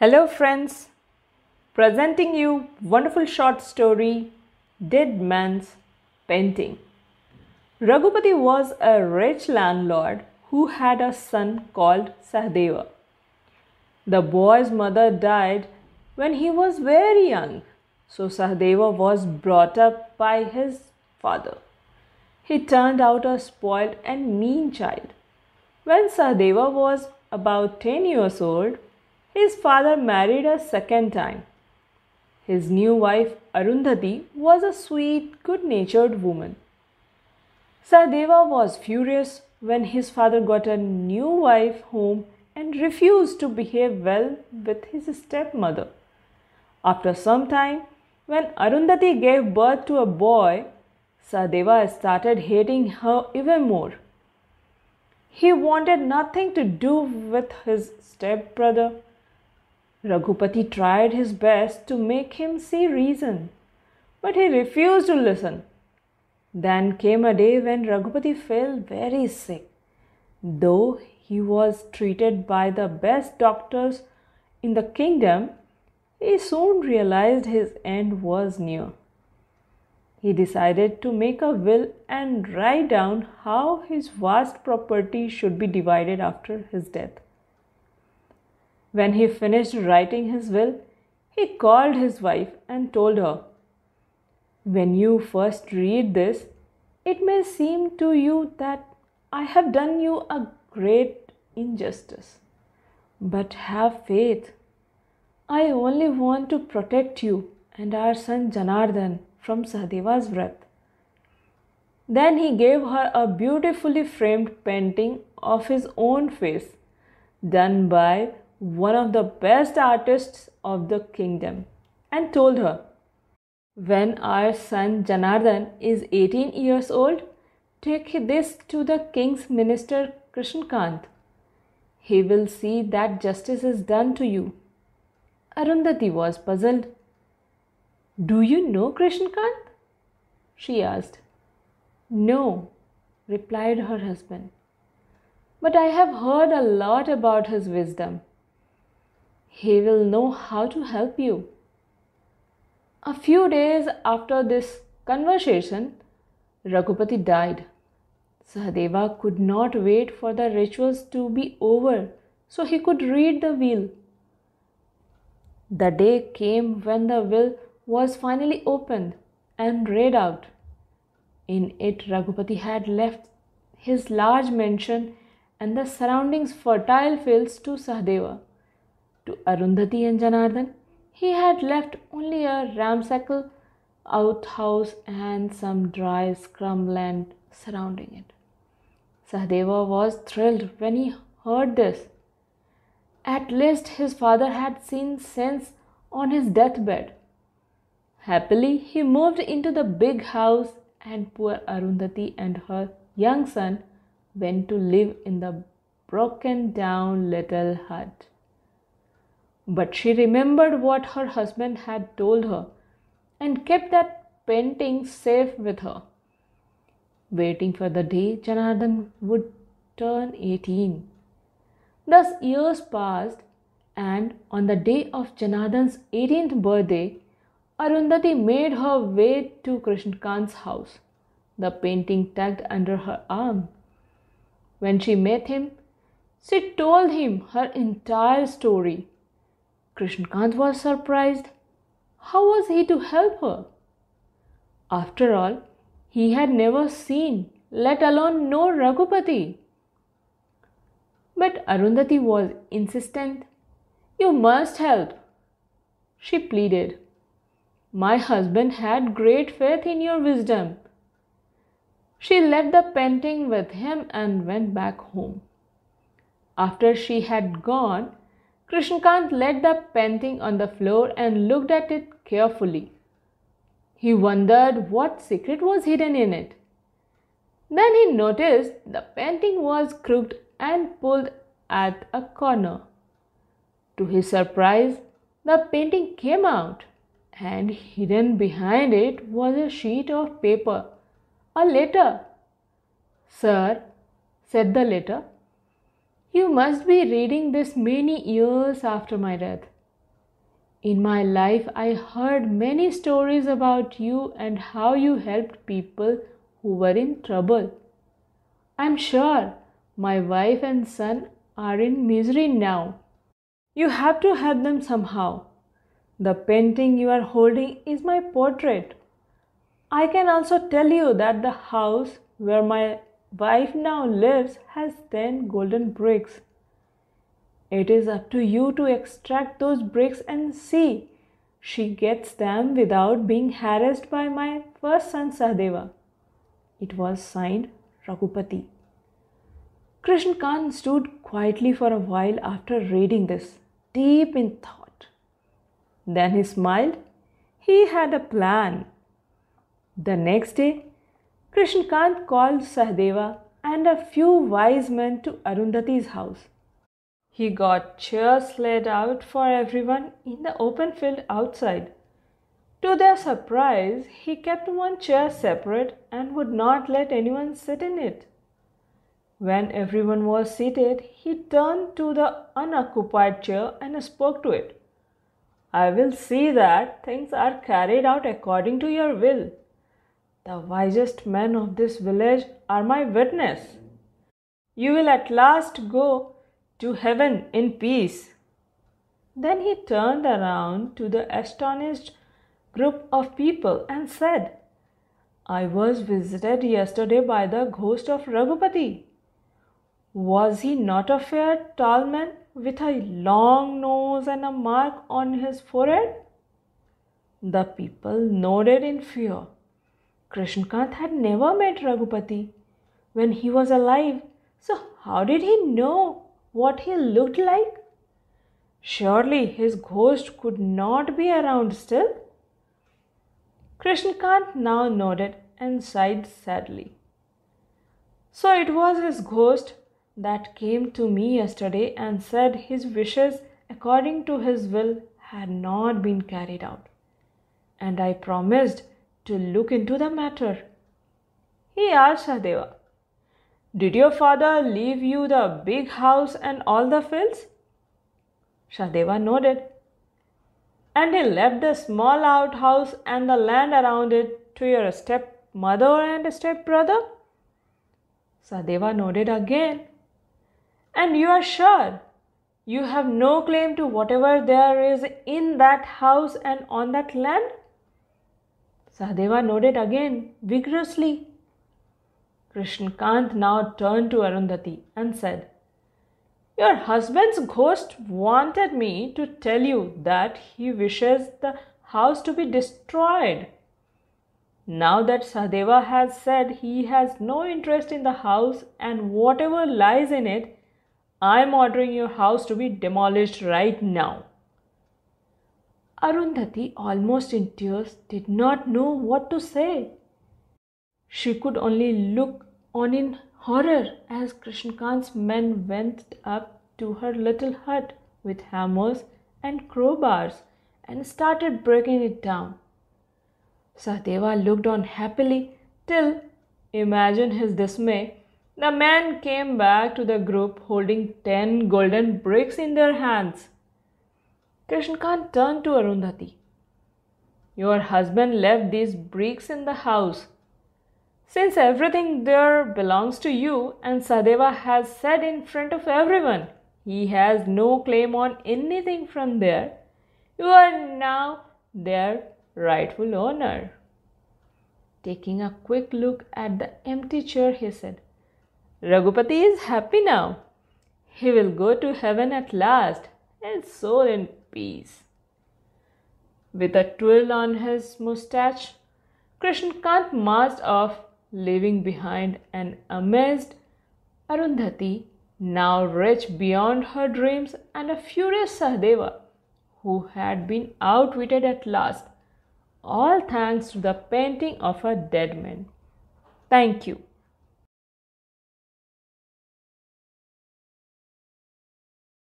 Hello, friends. Presenting you wonderful short story Dead Man's Painting. Raghupati was a rich landlord who had a son called Sahdeva. The boy's mother died when he was very young, so Sahdeva was brought up by his father. He turned out a spoiled and mean child. When Sahdeva was about 10 years old, his father married a second time. His new wife Arundhati was a sweet, good natured woman. Sadeva was furious when his father got a new wife home and refused to behave well with his stepmother. After some time, when Arundhati gave birth to a boy, Sadeva started hating her even more. He wanted nothing to do with his stepbrother Raghupati tried his best to make him see reason, but he refused to listen. Then came a day when Raghupati fell very sick. Though he was treated by the best doctors in the kingdom, he soon realized his end was near. He decided to make a will and write down how his vast property should be divided after his death. When he finished writing his will, he called his wife and told her, When you first read this, it may seem to you that I have done you a great injustice. But have faith. I only want to protect you and our son Janardhan from Sahadeva's wrath. Then he gave her a beautifully framed painting of his own face, done by one of the best artists of the kingdom, and told her, When our son Janardan is 18 years old, take this to the king's minister Krishnakant. He will see that justice is done to you. Arundhati was puzzled. Do you know Krishnakant? she asked. No, replied her husband. But I have heard a lot about his wisdom. He will know how to help you. A few days after this conversation, Raghupati died. Sahadeva could not wait for the rituals to be over so he could read the will. The day came when the will was finally opened and read out. In it, Raghupati had left his large mansion and the surroundings fertile fields to Sahadeva to Arundhati and Janardhan, he had left only a ramshackle outhouse and some dry scrum land surrounding it. Sahadeva was thrilled when he heard this. At least his father had seen sense on his deathbed. Happily, he moved into the big house, and poor Arundhati and her young son went to live in the broken down little hut. But she remembered what her husband had told her and kept that painting safe with her. Waiting for the day Janardhan would turn 18. Thus, years passed, and on the day of Janardhan's 18th birthday, Arundhati made her way to Krishnakant's house, the painting tucked under her arm. When she met him, she told him her entire story Krishnakant was surprised. How was he to help her? After all, he had never seen, let alone known Raghupati. But Arundhati was insistent. You must help. She pleaded. My husband had great faith in your wisdom. She left the painting with him and went back home. After she had gone, Krishnakant laid the painting on the floor and looked at it carefully. He wondered what secret was hidden in it. Then he noticed the painting was crooked and pulled at a corner. To his surprise, the painting came out, and hidden behind it was a sheet of paper, a letter. Sir, said the letter, you must be reading this many years after my death. In my life, I heard many stories about you and how you helped people who were in trouble. I'm sure my wife and son are in misery now. You have to help them somehow. The painting you are holding is my portrait. I can also tell you that the house where my wife now lives has 10 golden bricks. It is up to you to extract those bricks and see. She gets them without being harassed by my first son Sadeva. It was signed Raghupati. Krishna Khan stood quietly for a while after reading this, deep in thought. Then he smiled. He had a plan. The next day, Krishnakant called Sahadeva and a few wise men to Arundhati's house. He got chairs laid out for everyone in the open field outside. To their surprise, he kept one chair separate and would not let anyone sit in it. When everyone was seated, he turned to the unoccupied chair and spoke to it. I will see that things are carried out according to your will. The wisest men of this village are my witness. You will at last go to heaven in peace. Then he turned around to the astonished group of people and said, I was visited yesterday by the ghost of Raghupati. Was he not a fair tall man with a long nose and a mark on his forehead? The people nodded in fear. Krishnakant had never met Raghupati when he was alive, so how did he know what he looked like? Surely his ghost could not be around still. Krishnakant now nodded and sighed sadly. So it was his ghost that came to me yesterday and said his wishes according to his will had not been carried out. And I promised to look into the matter. He asked Sadeva, Did your father leave you the big house and all the fields? Shadeva nodded. And he left the small outhouse and the land around it to your stepmother and stepbrother? Sadeva nodded again. And you are sure you have no claim to whatever there is in that house and on that land? Sahadeva nodded again vigorously. Krishnakant now turned to Arundhati and said, Your husband's ghost wanted me to tell you that he wishes the house to be destroyed. Now that Sahadeva has said he has no interest in the house and whatever lies in it, I am ordering your house to be demolished right now. Arundhati, almost in tears, did not know what to say. She could only look on in horror as Krishnakant's men went up to her little hut with hammers and crowbars and started breaking it down. Sahdeva looked on happily till, imagine his dismay, the men came back to the group holding ten golden bricks in their hands. Krishnakant turned to Arundhati. Your husband left these bricks in the house. Since everything there belongs to you, and Sadeva has said in front of everyone, he has no claim on anything from there, you are now their rightful owner. Taking a quick look at the empty chair, he said, Raghupati is happy now. He will go to heaven at last. so soul peace. With a twirl on his moustache, Krishnakant marched off, leaving behind an amazed Arundhati, now rich beyond her dreams, and a furious Sahadeva, who had been outwitted at last, all thanks to the painting of a dead man. Thank you.